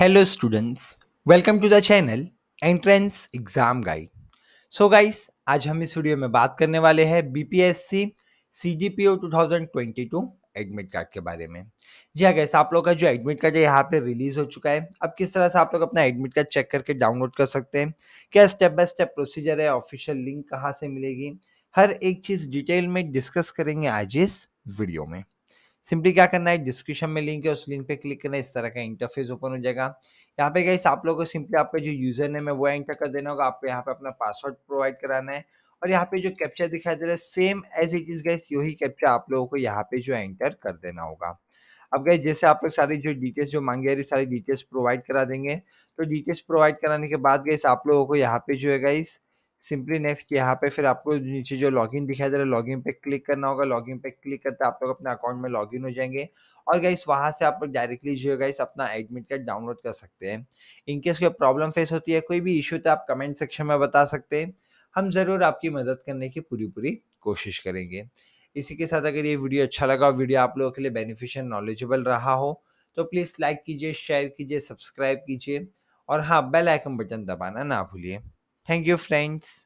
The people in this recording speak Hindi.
Hello students welcome to the channel entrance exam guide so guys आज हम इस वीडियो में बात करने वाले हैं बीपीएससी CGPO 2022 एडमिट कार्ड के बारे में जी हाँ गैस आप लोग का जो एडमिट कार्ड है यहाँ पे रिलीज हो चुका है अब किस तरह से आप लोग अपना एडमिट कार्ड चेक करके डाउनलोड कर सकते हैं क्या स्टेप बाय स्टेप प्रोसीजर है ऑफिशियल लिंक कहाँ से मिलेगी हर एक चीज़ डिटेल में डिस्कस करेंगे आज इस वीडियो में सिंपली क्या करना है डिस्क्रिप्शन में लिंक है उस लिंक पे क्लिक करना है इस तरह का इंटरफेस ओपन हो जाएगा यहाँ पे गाइस आप लोगों को सिंपली आपका जो यूजर नेम है वो एंटर कर देना होगा आपको यहाँ पे अपना पासवर्ड प्रोवाइड कराना है और यहाँ पे जो कैप्चा दिखाई दे रहा है same as it is guys यही कैप्चा आप लोगों को यहाँ पे जो एंटर कर देना होगा अब गए जैसे आप लोग सारी जो डिटेल्स जो मांगे रही सारी डिटेल्स प्रोवाइड करा देंगे तो डिटेल्स प्रोवाइड कराने के बाद गई आप लोगों को यहाँ पे जो है गाइस सिंपली नेक्स्ट यहाँ पे फिर आपको नीचे जो लॉगिन दिखाई दे रहा है लॉगिन पे क्लिक करना होगा लॉगिन पे क्लिक करते आप लोग अपने अकाउंट में लॉगिन हो जाएंगे और गाइस वहाँ से आप लोग डायरेक्टली जो है गाइस अपना एडमिट कार्ड डाउनलोड कर सकते हैं इनकेस कोई प्रॉब्लम फेस होती है कोई भी इशू तो आप कमेंट सेक्शन में बता सकते हैं हम ज़रूर आपकी मदद करने की पूरी पूरी कोशिश करेंगे इसी के साथ अगर ये वीडियो अच्छा लगा वीडियो आप लोगों के लिए बेनिफिशियल नॉलेजेबल रहा हो तो प्लीज़ लाइक कीजिए शेयर कीजिए सब्सक्राइब कीजिए और हाँ बेल आइकन बटन दबाना ना भूलिए Thank you, friends.